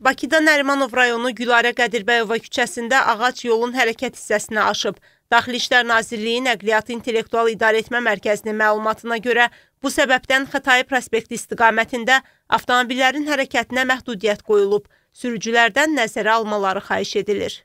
Bakıda Nərimanov rayonu Gülarə Qədirbəyova küçəsində ağac yolun hərəkət hissəsinə aşıb. Daxili İşlər Nazirliyi Nəqliyyatı İntellektual İdarəetmə Mərkəzinin məlumatına görə bu səbəbdən Xətai prospekti istiqamətində avtomobillərin hərəkətinə məhdudiyyət qoyulub. Sürücülərdən nəzərə almaları xahiş edilir.